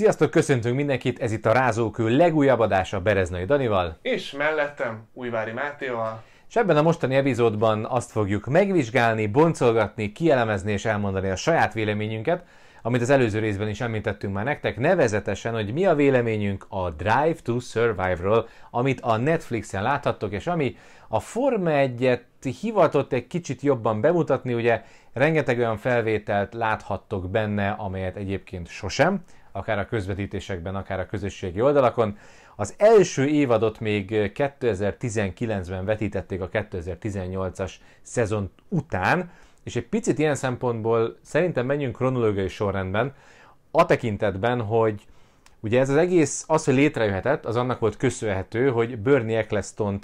Sziasztok, köszöntünk mindenkit, ez itt a Rázókő legújabb adása Bereznai Danival. És mellettem Újvári Mátéval. És ebben a mostani epizódban azt fogjuk megvizsgálni, boncolgatni, kielemezni és elmondani a saját véleményünket, amit az előző részben is említettünk már nektek, nevezetesen, hogy mi a véleményünk a Drive to Survive-ról, amit a Netflixen láthattok, és ami a Forma 1-et hivatott egy kicsit jobban bemutatni, ugye rengeteg olyan felvételt láthattok benne, amelyet egyébként sosem, akár a közvetítésekben, akár a közösségi oldalakon. Az első évadot még 2019-ben vetítették a 2018-as szezon után, és egy picit ilyen szempontból szerintem menjünk kronológiai sorrendben, a tekintetben, hogy ugye ez az egész, az, hogy létrejöhetett, az annak volt köszönhető, hogy Bernie eccleston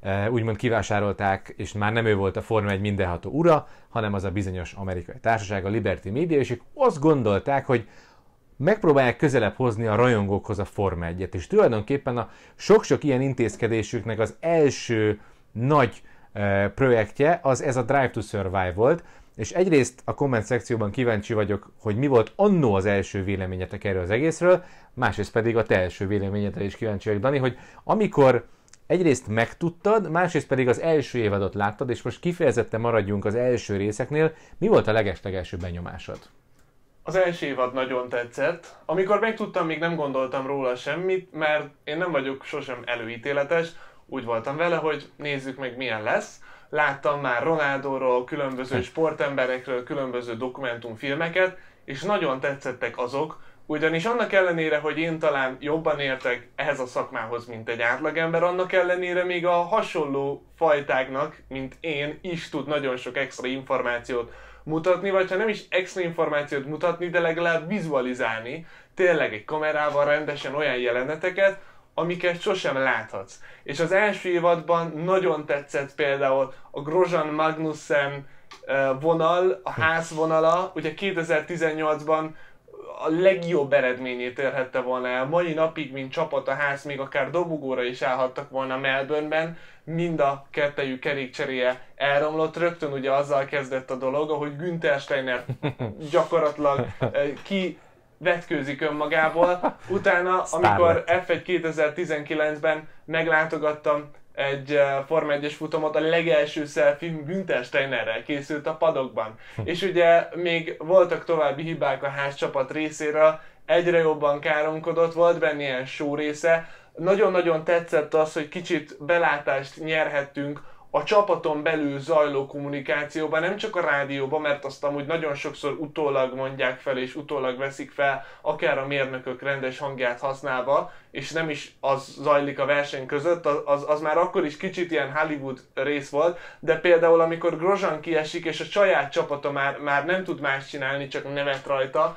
eh, úgymond kivásárolták, és már nem ő volt a Forma egy mindenható ura, hanem az a bizonyos amerikai társaság, a Liberty Media, és ők azt gondolták, hogy megpróbálják közelebb hozni a rajongókhoz a Forma 1 és tulajdonképpen a sok-sok ilyen intézkedésüknek az első nagy e, projektje, az ez a Drive to Survive volt, és egyrészt a komment szekcióban kíváncsi vagyok, hogy mi volt annó az első véleményetek erről az egészről, másrészt pedig a te első véleményedre is kíváncsi vagyok, Dani, hogy amikor egyrészt megtudtad, másrészt pedig az első évadot láttad, és most kifejezetten maradjunk az első részeknél, mi volt a legeslegelső benyomásod? Az első évad nagyon tetszett. Amikor megtudtam, még nem gondoltam róla semmit, mert én nem vagyok sosem előítéletes, úgy voltam vele, hogy nézzük meg milyen lesz. Láttam már Ronaldóról, különböző hm. sportemberekről, különböző dokumentumfilmeket, és nagyon tetszettek azok, ugyanis annak ellenére, hogy én talán jobban értek ehhez a szakmához, mint egy átlagember, annak ellenére még a hasonló fajtáknak, mint én, is tud nagyon sok extra információt mutatni, vagy ha nem is extra információt mutatni, de legalább vizualizálni tényleg egy kamerával rendesen olyan jeleneteket, amiket sosem láthatsz. És az első évadban nagyon tetszett például a Grozan Magnussen vonal, a hm. ház vonala, ugye 2018-ban a legjobb eredményét érhette volna el. Mai napig, mint csapat a ház, még akár dobogóra is állhattak volna Melbourneben, mind a kettejük kerékcseréje elromlott. Rögtön ugye azzal kezdett a dolog, ahogy Günther Steiner gyakorlatilag eh, ki vetkőzik önmagából. Utána, amikor F1 2019-ben meglátogattam egy eh, Forma 1-es futamot, a legelső szelfim Günther Steinerrel készült a padokban. Hm. És ugye még voltak további hibák a házcsapat részéről, egyre jobban káromkodott, volt benne ilyen só része. Nagyon-nagyon tetszett az, hogy kicsit belátást nyerhettünk a csapaton belül zajló kommunikációban, nem csak a rádióban, mert azt amúgy nagyon sokszor utólag mondják fel, és utólag veszik fel, akár a mérnökök rendes hangját használva, és nem is az zajlik a verseny között, az, az, az már akkor is kicsit ilyen Hollywood rész volt, de például amikor Grozan kiesik, és a saját csapata már, már nem tud más csinálni, csak nevet rajta,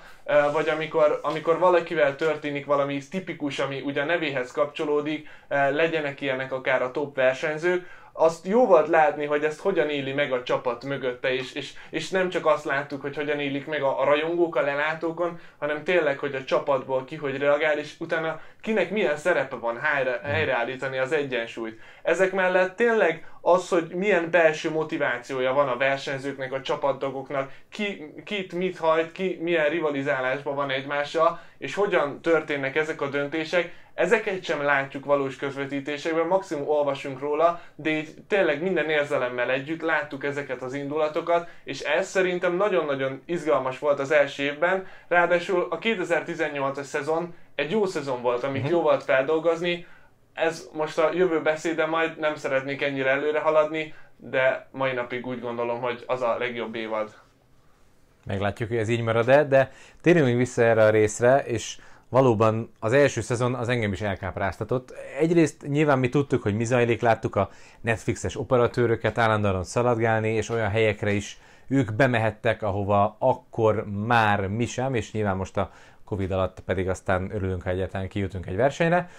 vagy amikor, amikor valakivel történik valami tipikus, ami ugye nevéhez kapcsolódik, legyenek ilyenek akár a top versenyzők, azt jó volt látni, hogy ezt hogyan éli meg a csapat mögötte, és, és, és nem csak azt láttuk, hogy hogyan élik meg a, a rajongók a lelátókon, hanem tényleg, hogy a csapatból ki hogy reagál, és utána kinek milyen szerepe van helyre, hmm. helyreállítani az egyensúlyt. Ezek mellett tényleg az, hogy milyen belső motivációja van a versenyzőknek, a csapatdagoknak, ki, kit mit hajt, ki milyen rivalizálásban van egymással, és hogyan történnek ezek a döntések, ezeket sem látjuk valós közvetítésekben, maximum olvasunk róla, de így tényleg minden érzelemmel együtt láttuk ezeket az indulatokat, és ez szerintem nagyon-nagyon izgalmas volt az első évben, ráadásul a 2018-as szezon egy jó szezon volt, amit mhm. jó volt feldolgozni, ez most a jövő beszéde majd, nem szeretnék ennyire előre haladni, de mai napig úgy gondolom, hogy az a legjobb évad. Meglátjuk, hogy ez így marad-e, de térjünk még vissza erre a részre, és valóban az első szezon az engem is elkápráztatott. Egyrészt nyilván mi tudtuk, hogy mi zajlik, láttuk a Netflixes operatőröket állandóan szaladgálni, és olyan helyekre is ők bemehettek, ahova akkor már mi sem, és nyilván most a Covid alatt pedig aztán örülünk, ha egyáltalán kijutunk egy versenyre.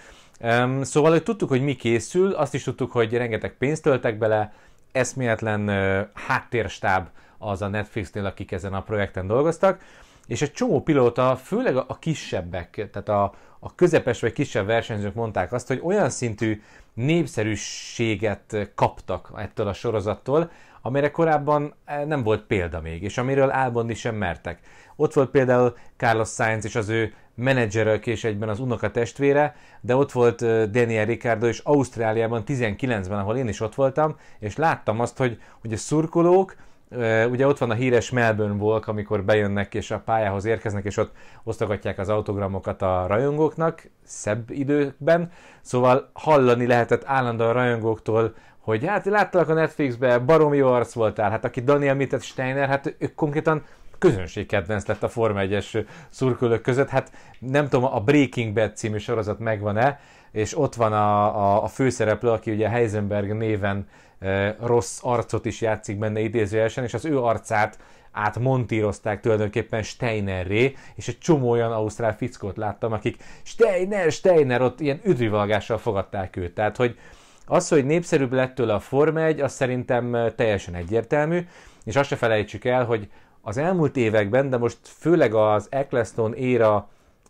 Um, szóval, hogy tudtuk, hogy mi készül, azt is tudtuk, hogy rengeteg pénzt töltek bele, eszméletlen uh, háttérstáb az a Netflixnél, akik ezen a projekten dolgoztak, és egy csomó pilóta, főleg a kisebbek, tehát a, a közepes vagy kisebb versenyzők mondták azt, hogy olyan szintű népszerűséget kaptak ettől a sorozattól, amire korábban e, nem volt példa még, és amiről álmodni sem mertek. Ott volt például Carlos Sainz és az ő menedzserök és egyben az unoka testvére, de ott volt Daniel Ricardo és Ausztráliában 19-ben, ahol én is ott voltam, és láttam azt, hogy, hogy a szurkolók, ugye ott van a híres Melbourne Walk, amikor bejönnek és a pályához érkeznek, és ott osztogatják az autogramokat a rajongóknak, szebb időkben, szóval hallani lehetett állandóan a rajongóktól, hogy hát láttalak a Netflixbe, baromi arc voltál, hát aki Daniel Mittet Steiner, hát ők konkrétan közönségkedvenc lett a Forma 1-es szurkolók között. Hát nem tudom, a Breaking Bad című sorozat megvan-e, és ott van a, a, a főszereplő, aki ugye Heisenberg néven e, rossz arcot is játszik benne idézőjelesen, és az ő arcát átmontírozták tulajdonképpen Steinerré, és egy csomó olyan ausztrál fickót láttam, akik Steiner, Steiner, ott ilyen üdvivalgással fogadták őt. Tehát, hogy az, hogy népszerűbb lett tőle a Forma 1, az szerintem teljesen egyértelmű, és azt se felejtsük el, hogy az elmúlt években, de most főleg az Eccleston éra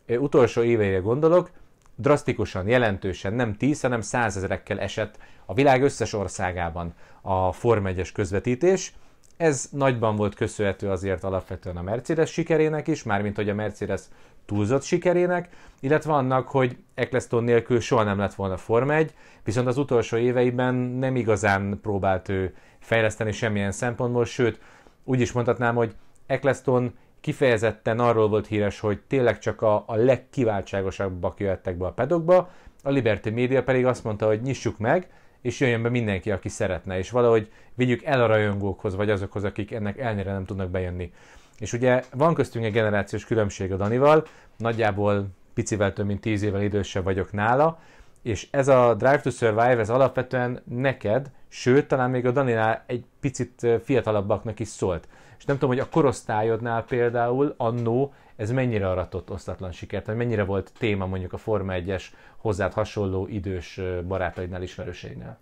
utolsó éveire gondolok, drasztikusan, jelentősen, nem tíz, hanem százezerekkel esett a világ összes országában a Form 1 közvetítés. Ez nagyban volt köszönhető azért alapvetően a Mercedes sikerének is, mármint hogy a Mercedes túlzott sikerének, illetve annak, hogy Eccleston nélkül soha nem lett volna Form 1, viszont az utolsó éveiben nem igazán próbált ő fejleszteni semmilyen szempontból, sőt, úgy is mondhatnám, hogy Eccleston kifejezetten arról volt híres, hogy tényleg csak a, a legkiváltságosabbak jöhettek be a pedokba, a Liberty Media pedig azt mondta, hogy nyissuk meg, és jöjjön be mindenki, aki szeretne, és valahogy vigyük el a rajongókhoz, vagy azokhoz, akik ennek elnyire nem tudnak bejönni. És ugye van köztünk egy generációs különbség a Danival, nagyjából picivel több mint 10 évvel idősebb vagyok nála, és ez a Drive to Survive, ez alapvetően neked, sőt, talán még a Daninál egy picit fiatalabbaknak is szólt. És nem tudom, hogy a korosztályodnál például annó ez mennyire aratott osztatlan sikert, vagy mennyire volt téma mondjuk a Forma 1-es hozzád hasonló idős barátaidnál, ismerőségnél?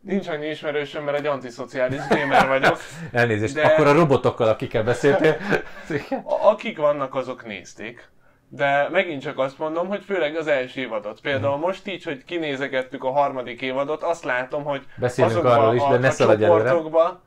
Nincs annyi ismerősöm, mert egy antiszociális gamer vagyok. Elnézést, de... akkor a robotokkal, akikkel beszéltél. akik vannak, azok nézték. De megint csak azt mondom, hogy főleg az első évadot. Például most így, hogy kinézegettük a harmadik évadot, azt látom, hogy Beszélünk azokban arról is, de a, ne a csoportokban, előre.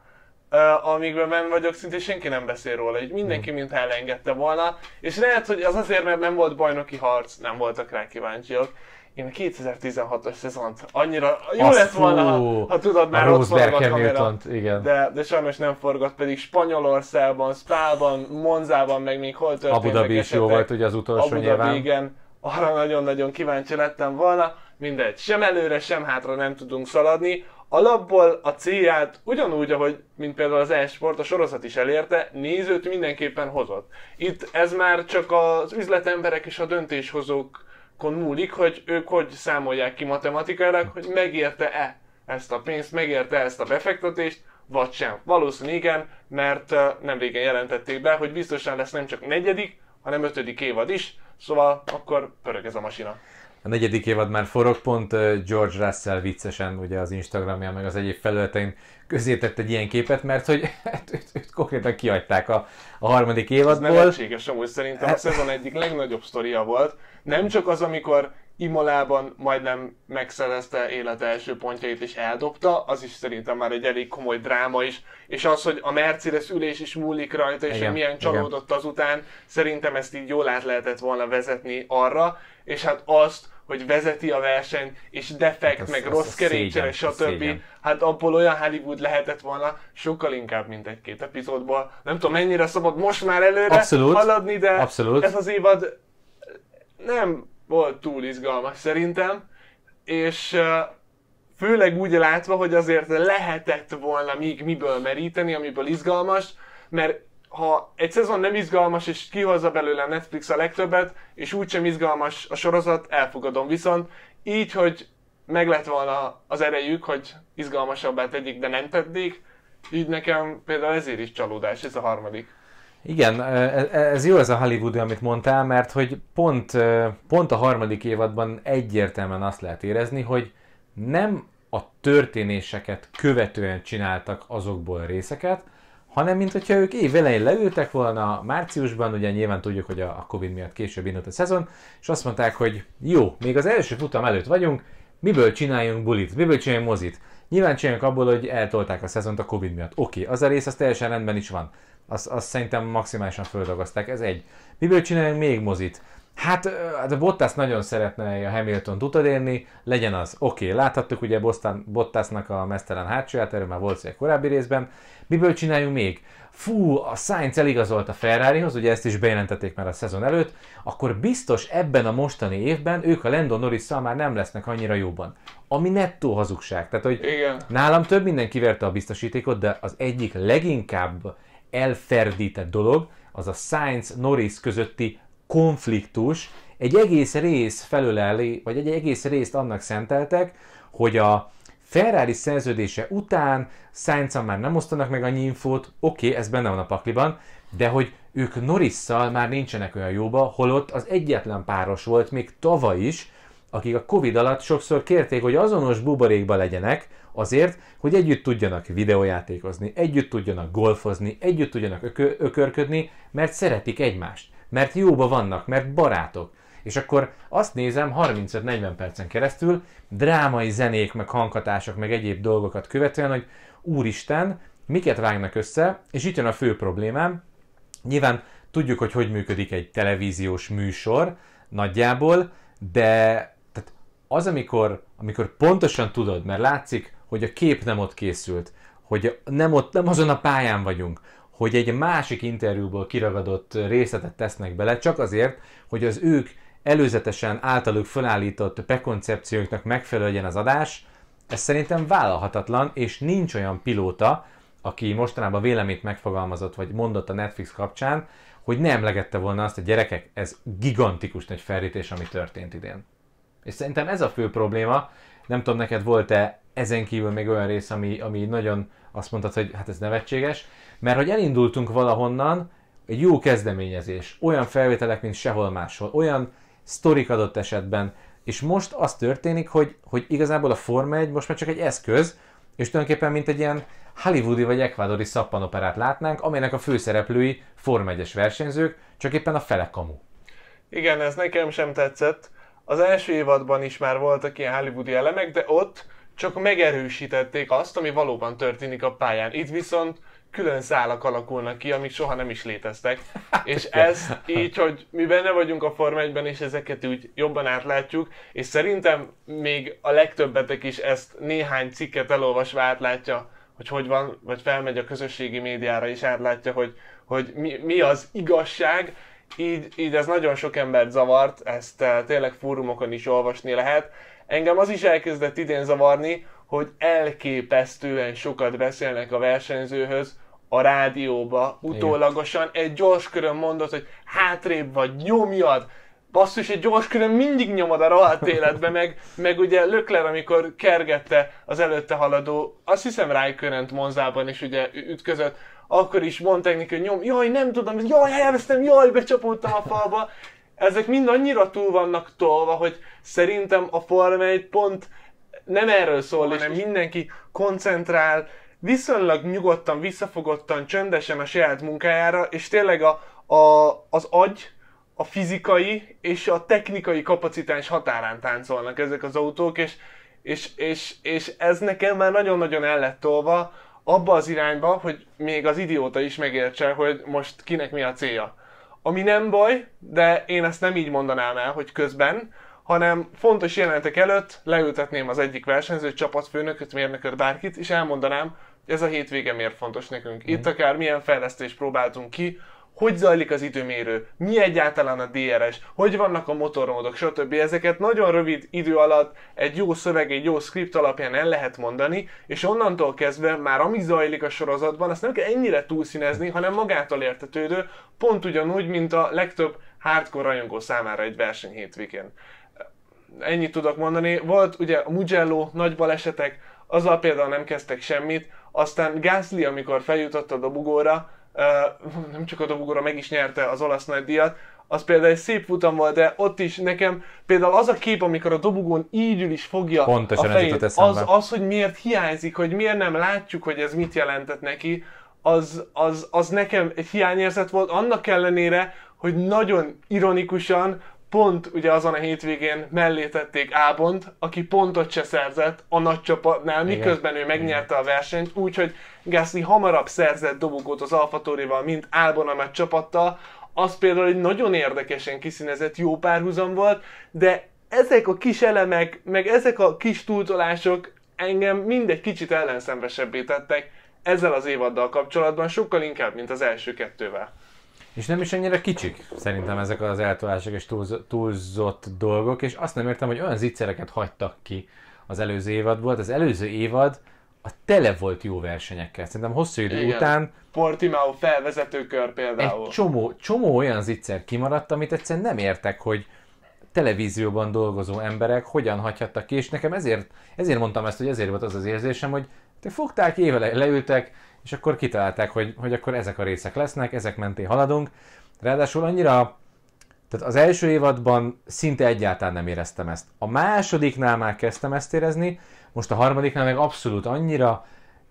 Uh, amikről ben vagyok, szinte senki nem beszél róla, így mindenki hmm. mint elengedte volna, és lehet, hogy az azért, mert nem volt bajnoki harc, nem voltak rá kíváncsiak. Én 2016-os szezont annyira jó Azt lett volna, ha, ha tudod, már ott a kamera, igen. De, de sajnos nem forgat, pedig Spanyolországban, Spában, Monzában, meg még hol történtek Abu Dhabi is jó volt ugye az utolsó Abu Dhabi, igen, arra nagyon-nagyon kíváncsi lettem volna, mindegy, sem előre, sem hátra nem tudunk szaladni, alapból a célját ugyanúgy, ahogy, mint például az e-sport, a sorozat is elérte, nézőt mindenképpen hozott. Itt ez már csak az üzletemberek és a döntéshozókon múlik, hogy ők hogy számolják ki matematikailag, hogy megérte-e ezt a pénzt, megérte ezt a befektetést, vagy sem. Valószínűleg igen, mert nem régen jelentették be, hogy biztosan lesz nem csak negyedik, hanem ötödik évad is, szóval akkor pörög ez a masina. A negyedik évad már forog, pont George Russell viccesen ugye az Instagramján meg az egyéb felületein közé tett egy ilyen képet, mert hogy hát, őt, őt konkrétan kihagyták a, a harmadik évadból. Ez nevetséges amúgy szerintem, a hát- szezon egyik legnagyobb sztoria volt. Nem csak az, amikor Imolában majdnem megszerezte élete első pontjait és eldobta, az is szerintem már egy elég komoly dráma is. És az, hogy a Mercedes ülés is múlik rajta, és igen, milyen csalódott igen. azután, szerintem ezt így jól át lehetett volna vezetni arra, és hát azt, hogy vezeti a versenyt, és defekt, hát ez, meg az rossz kerékcsere, stb. Hát abból olyan Hollywood lehetett volna sokkal inkább, mint egy-két epizódban. Nem tudom, mennyire szabad most már előre Abszolút. haladni, de Abszolút. ez az évad nem volt túl izgalmas szerintem, és főleg úgy látva, hogy azért lehetett volna még miből meríteni, amiből izgalmas, mert ha egy szezon nem izgalmas, és kihozza belőle Netflix a legtöbbet, és úgysem izgalmas a sorozat, elfogadom. Viszont így, hogy meg lett volna az erejük, hogy izgalmasabbá tegyék, de nem tették, így nekem például ezért is csalódás, ez a harmadik. Igen, e, e, ez jó ez a Hollywood, amit mondtál, mert hogy pont, e, pont a harmadik évadban egyértelműen azt lehet érezni, hogy nem a történéseket követően csináltak azokból a részeket, hanem mint hogyha ők év elején leültek volna márciusban, ugye nyilván tudjuk, hogy a Covid miatt később indult a szezon, és azt mondták, hogy jó, még az első futam előtt vagyunk, miből csináljunk bulit, miből csináljunk mozit. Nyilván csináljunk abból, hogy eltolták a szezont a Covid miatt. Oké, okay, az a rész az teljesen rendben is van azt, azt szerintem maximálisan földagaszták. Ez egy. Miből csináljunk még mozit? Hát, hát a Bottas nagyon szeretne a Hamilton-t utadérni, legyen az. Oké, okay, láthattuk ugye Boston, Bottasnak a mesztelen hátsóját, erről már volt egy korábbi részben. Miből csináljunk még? Fú, a Sainz eligazolt a Ferrarihoz, ugye ezt is bejelentették már a szezon előtt, akkor biztos ebben a mostani évben ők a Lando norris már nem lesznek annyira jóban. Ami nettó hazugság. Tehát, hogy Igen. nálam több minden kiverte a biztosítékot, de az egyik leginkább elferdített dolog, az a Science Norris közötti konfliktus. Egy egész rész felüleli, vagy egy egész részt annak szenteltek, hogy a Ferrari szerződése után science már nem osztanak meg annyi infót, oké, okay, ez benne van a pakliban, de hogy ők Norrisszal már nincsenek olyan jóba, holott az egyetlen páros volt még tavaly is, akik a Covid alatt sokszor kérték, hogy azonos buborékba legyenek, Azért, hogy együtt tudjanak videójátékozni, együtt tudjanak golfozni, együtt tudjanak ökö- ökörködni, mert szeretik egymást, mert jóba vannak, mert barátok. És akkor azt nézem 35-40 percen keresztül, drámai zenék, meg hanghatások, meg egyéb dolgokat követően, hogy úristen, miket vágnak össze, és itt jön a fő problémám. Nyilván tudjuk, hogy hogy működik egy televíziós műsor nagyjából, de tehát az, amikor, amikor pontosan tudod, mert látszik hogy a kép nem ott készült, hogy nem, ott, nem azon a pályán vagyunk, hogy egy másik interjúból kiragadott részletet tesznek bele, csak azért, hogy az ők előzetesen általuk felállított prekoncepcióknak megfeleljen az adás, ez szerintem vállalhatatlan, és nincs olyan pilóta, aki mostanában véleményt megfogalmazott, vagy mondott a Netflix kapcsán, hogy nem legette volna azt, a gyerekek, ez gigantikus nagy felrítés, ami történt idén. És szerintem ez a fő probléma, nem tudom, neked volt-e ezen kívül még olyan rész, ami, ami nagyon azt mondtad, hogy hát ez nevetséges, mert hogy elindultunk valahonnan, egy jó kezdeményezés, olyan felvételek, mint sehol máshol, olyan sztorik adott esetben, és most az történik, hogy, hogy igazából a Forma 1 most már csak egy eszköz, és tulajdonképpen mint egy ilyen hollywoodi vagy ekvádori szappanoperát látnánk, amelynek a főszereplői Forma 1 versenyzők, csak éppen a fele kamu. Igen, ez nekem sem tetszett. Az első évadban is már voltak ilyen hollywoodi elemek, de ott csak megerősítették azt, ami valóban történik a pályán. Itt viszont külön szálak alakulnak ki, amik soha nem is léteztek. Hát és ez így, hogy mi benne vagyunk a Form 1 és ezeket úgy jobban átlátjuk, és szerintem még a legtöbbetek is ezt néhány cikket elolvasva átlátja, hogy hogy van, vagy felmegy a közösségi médiára, és átlátja, hogy, hogy mi, mi az igazság, így, így ez nagyon sok embert zavart, ezt eh, tényleg fórumokon is olvasni lehet, Engem az is elkezdett idén zavarni, hogy elképesztően sokat beszélnek a versenyzőhöz a rádióba, utólagosan egy gyors körön mondott, hogy hátrébb vagy, nyomjad, basszus, egy gyors körön mindig nyomod a rohadt életbe, meg, meg ugye Lökler, amikor kergette az előtte haladó, azt hiszem Rijkönent Monzában is ugye ütközött, akkor is neki, hogy nyom, jaj, nem tudom, jaj, elvesztem, jaj, becsapódtam a falba, ezek mind annyira túl vannak tolva, hogy szerintem a Forma egy pont nem erről szól, hanem és mindenki koncentrál, viszonylag nyugodtan, visszafogottan, csöndesen a saját munkájára, és tényleg a, a, az agy, a fizikai és a technikai kapacitás határán táncolnak ezek az autók, és, és, és, és ez nekem már nagyon-nagyon el lett tolva abba az irányba, hogy még az idióta is megértse, hogy most kinek mi a célja. Ami nem baj, de én ezt nem így mondanám el, hogy közben, hanem fontos jelentek előtt leültetném az egyik versenyző csapatfőnököt, mérnököt, bárkit, és elmondanám, hogy ez a hétvége miért fontos nekünk. Itt mhm. akár milyen fejlesztést próbáltunk ki, hogy zajlik az időmérő, mi egyáltalán a DRS, hogy vannak a motormódok, stb. Ezeket nagyon rövid idő alatt egy jó szöveg, egy jó script alapján el lehet mondani, és onnantól kezdve már ami zajlik a sorozatban, azt nem kell ennyire túlszínezni, hanem magától értetődő, pont ugyanúgy, mint a legtöbb hardcore rajongó számára egy verseny hétvégén. Ennyit tudok mondani. Volt ugye a Mugello, nagy balesetek, azzal például nem kezdtek semmit, aztán Gasly, amikor feljutott a dobogóra, nem csak a dobogóra meg is nyerte az olasz nagy díjat, az például egy szép futam volt, de ott is nekem például az a kép, amikor a dobogón így ül is fogja Pontosan a fejét, az, az, hogy miért hiányzik, hogy miért nem látjuk, hogy ez mit jelentett neki, az, az, az nekem egy hiányérzet volt, annak ellenére, hogy nagyon ironikusan pont ugye azon a hétvégén mellé tették Ábont, aki pontot se szerzett a nagy csapatnál, miközben ő megnyerte a versenyt, úgyhogy Gasly hamarabb szerzett dobogót az Alfa mint Ábon a nagy csapattal, az például egy nagyon érdekesen kiszínezett jó párhuzam volt, de ezek a kis elemek, meg ezek a kis túltolások engem mindegy kicsit ellenszenvesebbé tettek ezzel az évaddal kapcsolatban, sokkal inkább, mint az első kettővel. És nem is ennyire kicsik, szerintem ezek az eltolások és túlzott dolgok, és azt nem értem, hogy olyan zicsereket hagytak ki az előző évadból. Hát az előző évad a tele volt jó versenyekkel. Szerintem hosszú idő Igen. után... Portimao felvezetőkör például. Egy csomó, csomó olyan zicser kimaradt, amit egyszerűen nem értek, hogy televízióban dolgozó emberek hogyan hagyhattak ki, és nekem ezért, ezért mondtam ezt, hogy ezért volt az az érzésem, hogy te fogták, évele leültek, és akkor kitalálták, hogy, hogy akkor ezek a részek lesznek, ezek mentén haladunk. Ráadásul annyira, tehát az első évadban szinte egyáltalán nem éreztem ezt. A másodiknál már kezdtem ezt érezni, most a harmadiknál meg abszolút annyira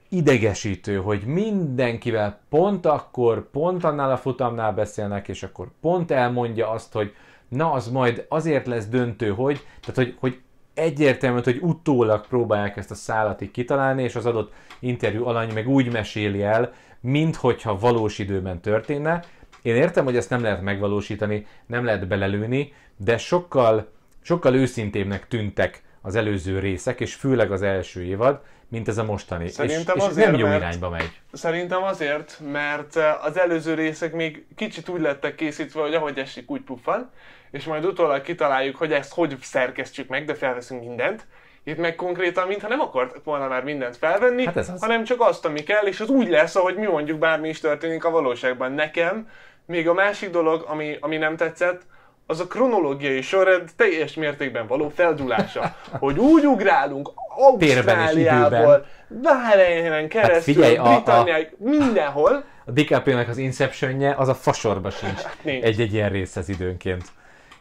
idegesítő, hogy mindenkivel pont akkor, pont annál a futamnál beszélnek, és akkor pont elmondja azt, hogy na az majd azért lesz döntő, hogy, tehát hogy, hogy egyértelmű, hogy utólag próbálják ezt a szállat így kitalálni, és az adott interjú alany meg úgy meséli el, minthogyha valós időben történne. Én értem, hogy ezt nem lehet megvalósítani, nem lehet belelőni, de sokkal, sokkal őszintébbnek tűntek az előző részek, és főleg az első évad, mint ez a mostani. Szerintem és, és azért, nem jó mert, irányba megy. Szerintem azért, mert eh, az előző részek még kicsit úgy lettek készítve, hogy ahogy esik, úgy puffan, és majd utólag kitaláljuk, hogy ezt hogy szerkesztjük meg, de felveszünk mindent. Itt meg konkrétan, mintha nem akart volna már mindent felvenni, hát ez az. hanem csak azt, ami kell, és az úgy lesz, ahogy mi mondjuk, bármi is történik a valóságban. Nekem még a másik dolog, ami, ami nem tetszett, az a kronológiai sorrend teljes mértékben való feldulása. Hogy úgy ugrálunk Ausztráliából, Bahreinren hát keresztül, hát figyelj, a, Britanniáig, a, mindenhol. A DiCaprio-nek az Inceptionje az a fasorba sincs egy-egy ilyen részhez időnként.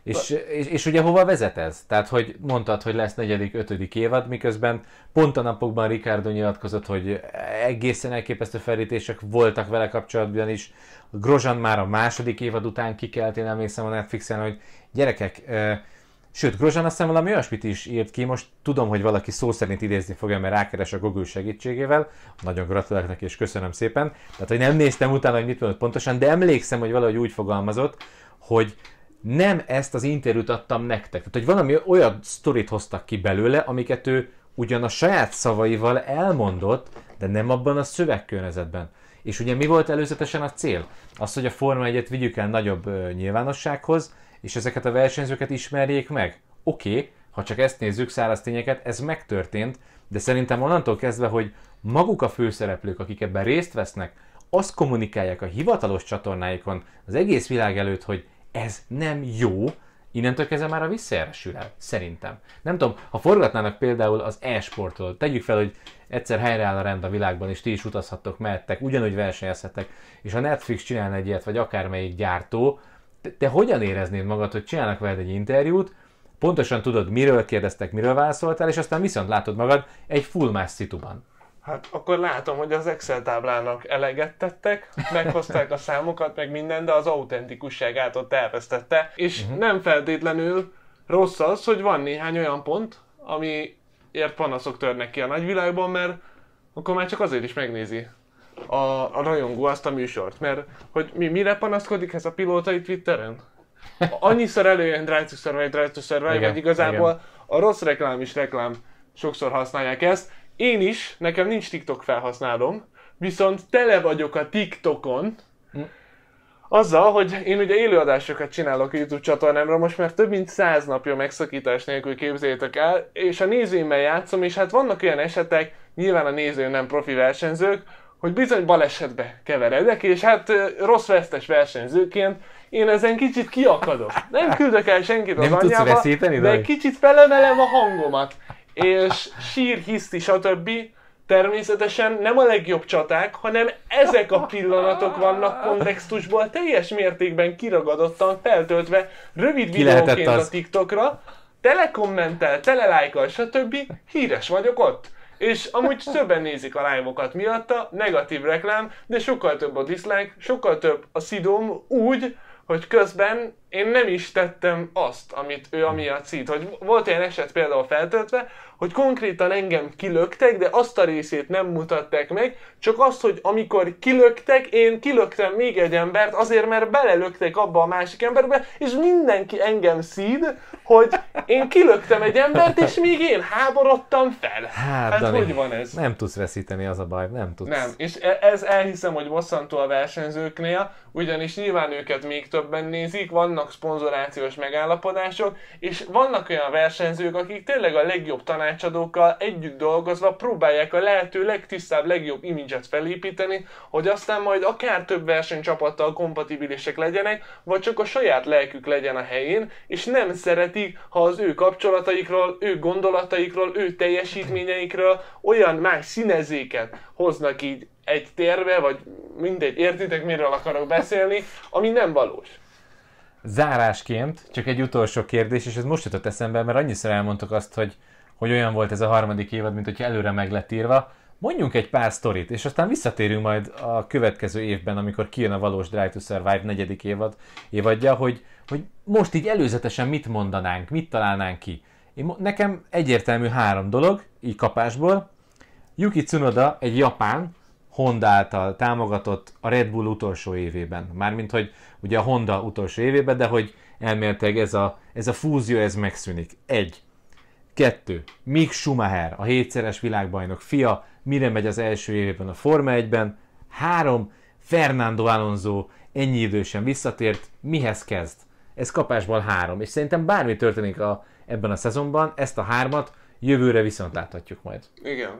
És, és, és ugye hova vezet ez? Tehát, hogy mondtad, hogy lesz negyedik, ötödik évad, miközben pont a napokban Ricardo nyilatkozott, hogy egészen elképesztő felítések voltak vele kapcsolatban is. Grozan már a második évad után kikelt, én emlékszem a Netflixen, hogy gyerekek, e, sőt, Grozan azt hiszem valami olyasmit is írt ki, most tudom, hogy valaki szó szerint idézni fogja, mert rákeres a Google segítségével. Nagyon gratulálok neki, és köszönöm szépen. Tehát, hogy nem néztem utána, hogy mit mondott pontosan, de emlékszem, hogy valahogy úgy fogalmazott, hogy nem ezt az interjút adtam nektek. Tehát, hogy valami olyan sztorit hoztak ki belőle, amiket ő ugyan a saját szavaival elmondott, de nem abban a szövegkörnyezetben. És ugye mi volt előzetesen a cél? Az, hogy a Forma 1 vigyük el nagyobb nyilvánossághoz, és ezeket a versenyzőket ismerjék meg. Oké, okay, ha csak ezt nézzük, száraz tényeket, ez megtörtént, de szerintem onnantól kezdve, hogy maguk a főszereplők, akik ebben részt vesznek, azt kommunikálják a hivatalos csatornáikon az egész világ előtt, hogy ez nem jó, innentől kezdve már a visszaeresül el, szerintem. Nem tudom, ha forgatnának például az e sportot tegyük fel, hogy egyszer helyreáll a rend a világban, és ti is utazhattok, mehettek, ugyanúgy versenyezhetek, és a Netflix csinálna egy ilyet, vagy akármelyik gyártó, te, te hogyan éreznéd magad, hogy csinálnak veled egy interjút, pontosan tudod, miről kérdeztek, miről válaszoltál, és aztán viszont látod magad egy full más szituban. Hát akkor látom, hogy az Excel táblának eleget tettek, meghozták a számokat, meg minden, de az autentikusságát ott elvesztette. És uh-huh. nem feltétlenül rossz az, hogy van néhány olyan pont, amiért panaszok törnek ki a nagyvilágban, mert akkor már csak azért is megnézi a, a rajongó azt a műsort. Mert hogy mi, mire panaszkodik ez a pilóta itt Twitteren? Annyiszor előjön Drive to Survive, Drive to Survive, hogy igazából igen. a rossz reklám is reklám sokszor használják ezt, én is, nekem nincs TikTok felhasználom, viszont tele vagyok a TikTokon, hm. azzal, hogy én ugye élőadásokat csinálok a YouTube csatornámra, most már több mint száz napja megszakítás nélkül képzeljétek el, és a nézőimmel játszom, és hát vannak olyan esetek, nyilván a nézőim nem profi versenyzők, hogy bizony balesetbe keveredek, és hát rossz vesztes versenyzőként én ezen kicsit kiakadok. Nem küldök el senkit az nem anyjába, de egy kicsit felemelem a hangomat és sír, hiszti, stb. Természetesen nem a legjobb csaták, hanem ezek a pillanatok vannak kontextusból teljes mértékben kiragadottan feltöltve rövid videóként a TikTokra, telekommentel, telelájkal, stb. Híres vagyok ott. És amúgy többen nézik a live miatta, negatív reklám, de sokkal több a dislike, sokkal több a szidom úgy, hogy közben én nem is tettem azt, amit ő amiatt szít. Hogy volt ilyen eset például feltöltve, hogy konkrétan engem kilöktek, de azt a részét nem mutatták meg, csak azt, hogy amikor kilöktek, én kilöktem még egy embert azért, mert belelöktek abba a másik emberbe, és mindenki engem szíd, hogy én kilöktem egy embert, és még én háborodtam fel. Hát, hát Dani, hogy van ez? Nem tudsz veszíteni, az a baj, nem tudsz. Nem, és e- ez elhiszem, hogy bosszantó a versenyzőknél, ugyanis nyilván őket még többen nézik, vannak szponzorációs megállapodások, és vannak olyan versenyzők, akik tényleg a legjobb tanács tanácsadókkal együtt dolgozva próbálják a lehető legtisztább, legjobb imidzset felépíteni, hogy aztán majd akár több versenycsapattal kompatibilisek legyenek, vagy csak a saját lelkük legyen a helyén, és nem szeretik, ha az ő kapcsolataikról, ő gondolataikról, ő teljesítményeikről olyan más színezéket hoznak így egy térbe, vagy mindegy, értitek, miről akarok beszélni, ami nem valós. Zárásként csak egy utolsó kérdés, és ez most jutott eszembe, mert annyiszor elmondtuk azt, hogy hogy olyan volt ez a harmadik évad, mint hogy előre meg lett írva. Mondjunk egy pár sztorit, és aztán visszatérünk majd a következő évben, amikor kijön a valós Drive to Survive negyedik évad, évadja, hogy, hogy most így előzetesen mit mondanánk, mit találnánk ki. Én, nekem egyértelmű három dolog, így kapásból. Yuki Tsunoda egy japán, Honda által támogatott a Red Bull utolsó évében. Mármint, hogy ugye a Honda utolsó évében, de hogy elméletileg ez a, ez a fúzió, ez megszűnik. Egy. 2. Mick Schumacher, a hétszeres világbajnok fia, mire megy az első évében a Forma 1-ben. 3. Fernando Alonso ennyi idősen visszatért, mihez kezd? Ez kapásból három, és szerintem bármi történik a, ebben a szezonban, ezt a hármat jövőre viszont láthatjuk majd. Igen.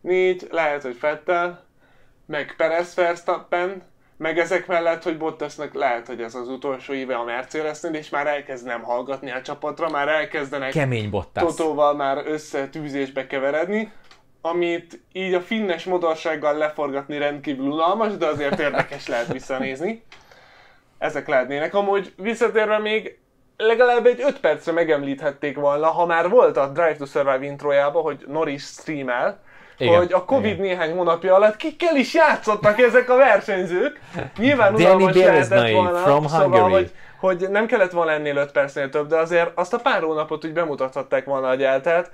Négy, lehet, hogy Fettel, meg Perez Verstappen, meg ezek mellett, hogy Bottasnak lehet, hogy ez az utolsó éve a Mercedesnél, és már elkezd nem hallgatni a csapatra, már elkezdenek Kemény Bottas. Totóval már összetűzésbe keveredni, amit így a finnes modorsággal leforgatni rendkívül unalmas, de azért érdekes lehet visszanézni. Ezek lehetnének. Amúgy visszatérve még legalább egy 5 percre megemlíthették volna, ha már volt a Drive to Survive introjában, hogy Norris streamel, igen, hogy a Covid igen. néhány hónapja alatt kikkel is játszottak ezek a versenyzők. Nyilván unalmas lehetett volna, from szóval, hogy, hogy nem kellett volna ennél 5 percnél több, de azért azt a pár hónapot úgy bemutathatták volna a gyeltet.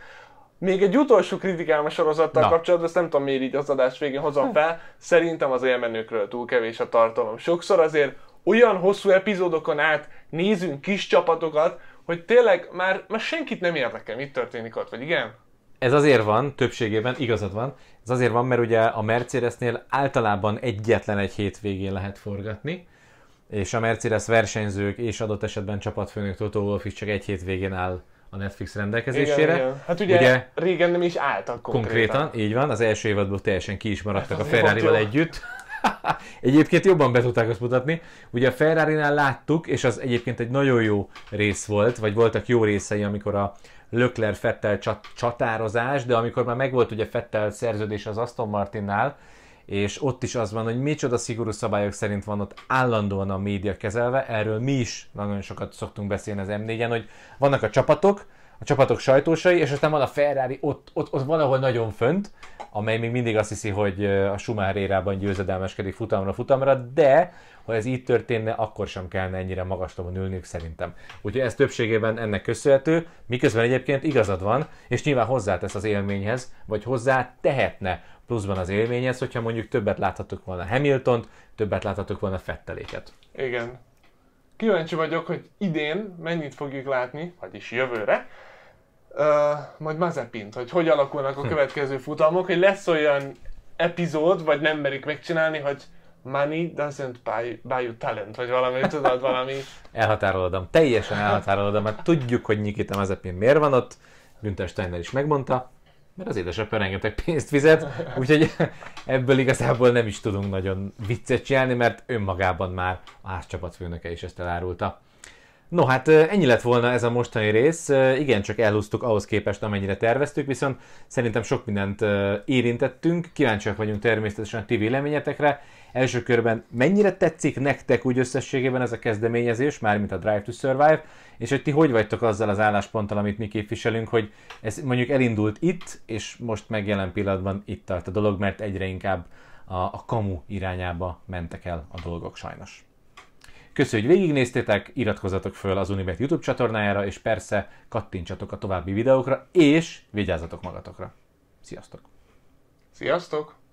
Még egy utolsó kritikám a sorozattal Na. kapcsolatban, ezt nem tudom miért így az adás végén hozom fel, szerintem az élmenőkről túl kevés a tartalom. Sokszor azért olyan hosszú epizódokon át nézünk kis csapatokat, hogy tényleg már, már senkit nem érdekel, mit történik ott, vagy igen? ez azért van, többségében igazad van, ez azért van, mert ugye a Mercedesnél általában egyetlen egy hétvégén lehet forgatni, és a Mercedes versenyzők és adott esetben csapatfőnök Toto Wolff is csak egy hétvégén áll a Netflix rendelkezésére. Igen, igen. Hát ugye, ugye régen nem is álltak konkrétan. Konkrétan, így van, az első évadból teljesen ki is maradtak hát a ferrari együtt. egyébként jobban be tudták azt mutatni. Ugye a ferrari láttuk, és az egyébként egy nagyon jó rész volt, vagy voltak jó részei, amikor a Lökler-Fettel csatározás, de amikor már megvolt ugye Fettel szerződés az Aston Martinnál, és ott is az van, hogy micsoda szigorú szabályok szerint van ott állandóan a média kezelve, erről mi is nagyon sokat szoktunk beszélni az M4-en, hogy vannak a csapatok, a csapatok sajtósai, és aztán van a Ferrari ott, ott, ott valahol nagyon fönt, amely még mindig azt hiszi, hogy a Schumacher érában győzedelmeskedik futamra futamra, de ha ez így történne, akkor sem kellene ennyire magas ülniük szerintem. Úgyhogy ez többségében ennek köszönhető, miközben egyébként igazad van, és nyilván hozzátesz az élményhez, vagy hozzá tehetne pluszban az élményhez, hogyha mondjuk többet láthatok volna hamilton többet láthatok volna Fetteléket. Igen. Kíváncsi vagyok, hogy idén mennyit fogjuk látni, vagyis jövőre, majd Mazepint, hogy hogy alakulnak a hm. következő futamok, hogy lesz olyan epizód, vagy nem merik megcsinálni, hogy money doesn't buy, buy you talent, vagy valami, tudod, valami... Elhatárolodom, teljesen elhatárolodom, mert tudjuk, hogy Nikita Mazepin miért van ott, Günther Steiner is megmondta, mert az édesapja rengeteg pénzt fizet, úgyhogy ebből igazából nem is tudunk nagyon viccet csinálni, mert önmagában már a házcsapat főnöke is ezt elárulta. No hát ennyi lett volna ez a mostani rész, igen, csak elhúztuk ahhoz képest, amennyire terveztük, viszont szerintem sok mindent érintettünk, kíváncsiak vagyunk természetesen a ti véleményetekre. Első körben mennyire tetszik nektek úgy összességében ez a kezdeményezés, mármint a Drive to Survive, és hogy ti hogy vagytok azzal az állásponttal, amit mi képviselünk, hogy ez mondjuk elindult itt, és most meg jelen pillanatban itt tart a dolog, mert egyre inkább a, a kamu irányába mentek el a dolgok sajnos. Köszönjük, hogy végignéztétek, iratkozzatok föl az Unibet YouTube csatornájára, és persze kattintsatok a további videókra, és vigyázzatok magatokra. Sziasztok! Sziasztok!